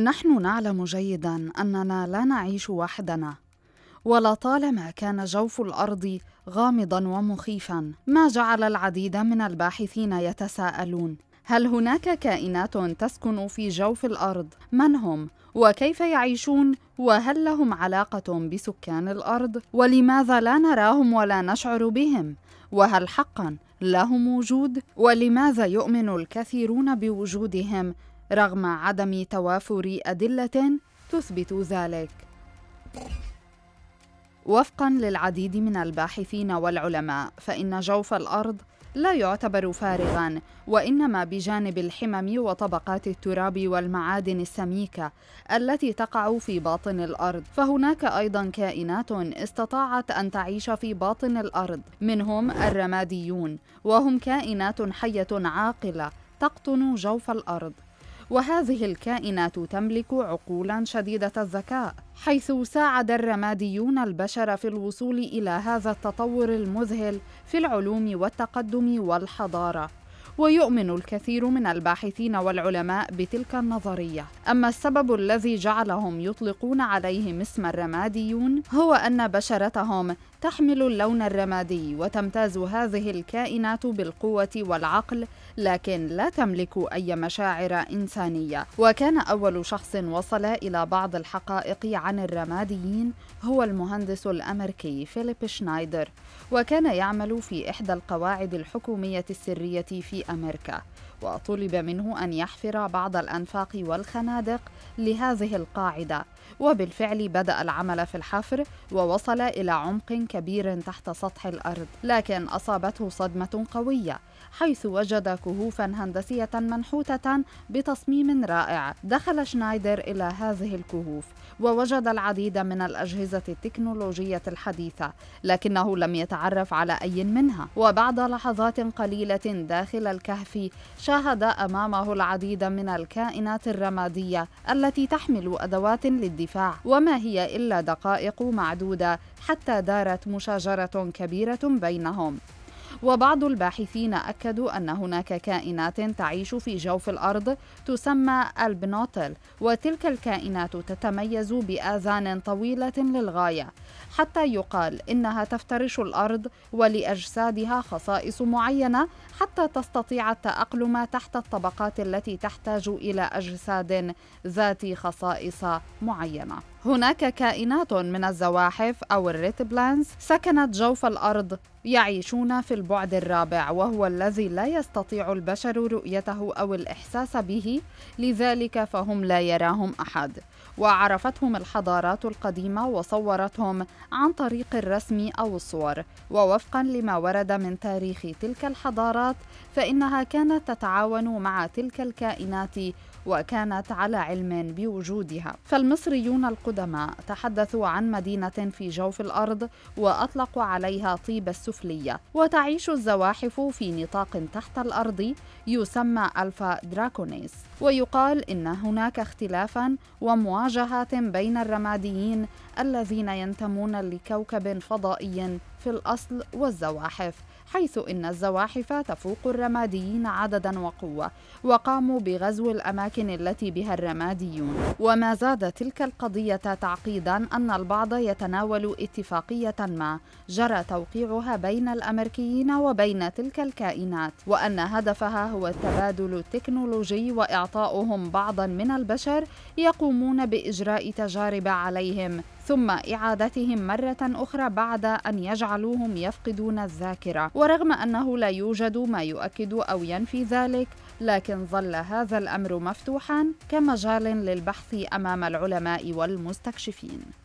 نحن نعلم جيدا اننا لا نعيش وحدنا ولطالما كان جوف الارض غامضا ومخيفا ما جعل العديد من الباحثين يتساءلون هل هناك كائنات تسكن في جوف الارض من هم وكيف يعيشون وهل لهم علاقه بسكان الارض ولماذا لا نراهم ولا نشعر بهم وهل حقا لهم وجود ولماذا يؤمن الكثيرون بوجودهم رغم عدم توافر أدلة تثبت ذلك وفقا للعديد من الباحثين والعلماء فإن جوف الأرض لا يعتبر فارغا وانما بجانب الحمم وطبقات التراب والمعادن السميكه التي تقع في باطن الارض فهناك ايضا كائنات استطاعت ان تعيش في باطن الارض منهم الرماديون وهم كائنات حيه عاقله تقطن جوف الارض وهذه الكائنات تملك عقولا شديدة الذكاء حيث ساعد الرماديون البشر في الوصول إلى هذا التطور المذهل في العلوم والتقدم والحضارة ويؤمن الكثير من الباحثين والعلماء بتلك النظريه اما السبب الذي جعلهم يطلقون عليهم اسم الرماديون هو ان بشرتهم تحمل اللون الرمادي وتمتاز هذه الكائنات بالقوة والعقل لكن لا تملك أي مشاعر إنسانية وكان أول شخص وصل إلى بعض الحقائق عن الرماديين هو المهندس الأمريكي فيليب شنايدر وكان يعمل في إحدى القواعد الحكومية السرية في أمريكا وطلب منه أن يحفر بعض الأنفاق والخنادق لهذه القاعدة وبالفعل بدأ العمل في الحفر ووصل إلى عمق كبير تحت سطح الأرض لكن أصابته صدمة قوية حيث وجد كهوفا هندسية منحوتة بتصميم رائع دخل شنايدر إلى هذه الكهوف ووجد العديد من الأجهزة التكنولوجية الحديثة لكنه لم يتعرف على أي منها وبعد لحظات قليلة داخل الكهف شاهد أمامه العديد من الكائنات الرمادية التي تحمل أدوات للدفاع وما هي إلا دقائق معدودة حتى دارت مشاجرة كبيرة بينهم وبعض الباحثين أكدوا أن هناك كائنات تعيش في جوف الأرض تسمى البنوتل وتلك الكائنات تتميز بآذان طويلة للغاية حتى يقال إنها تفترش الأرض ولأجسادها خصائص معينة حتى تستطيع التأقلم تحت الطبقات التي تحتاج إلى أجساد ذات خصائص معينة هناك كائنات من الزواحف أو الريتبلانس سكنت جوف الأرض يعيشون في البعد الرابع وهو الذي لا يستطيع البشر رؤيته أو الإحساس به لذلك فهم لا يراهم أحد وعرفتهم الحضارات القديمة وصورتهم عن طريق الرسم أو الصور ووفقا لما ورد من تاريخ تلك الحضارات فإنها كانت تتعاون مع تلك الكائنات وكانت على علم بوجودها فالمصريون القدماء تحدثوا عن مدينة في جوف الأرض وأطلقوا عليها طيب السفلية وتعيش الزواحف في نطاق تحت الأرض يسمى ألفا دراكونيس ويقال إن هناك اختلافا ومواجهات بين الرماديين الذين ينتمون لكوكب فضائي في الأصل والزواحف حيث إن الزواحف تفوق الرماديين عددا وقوة وقاموا بغزو الأماكن التي بها الرماديون وما زاد تلك القضية تعقيدا أن البعض يتناول اتفاقية ما جرى توقيعها بين الأمريكيين وبين تلك الكائنات وأن هدفها هو التبادل التكنولوجي وإعطاؤهم بعضا من البشر يقومون بإجراء تجارب عليهم ثم إعادتهم مرة أخرى بعد أن يجعلوهم يفقدون الذاكرة ورغم أنه لا يوجد ما يؤكد أو ينفي ذلك لكن ظل هذا الأمر مفتوحا كمجال للبحث أمام العلماء والمستكشفين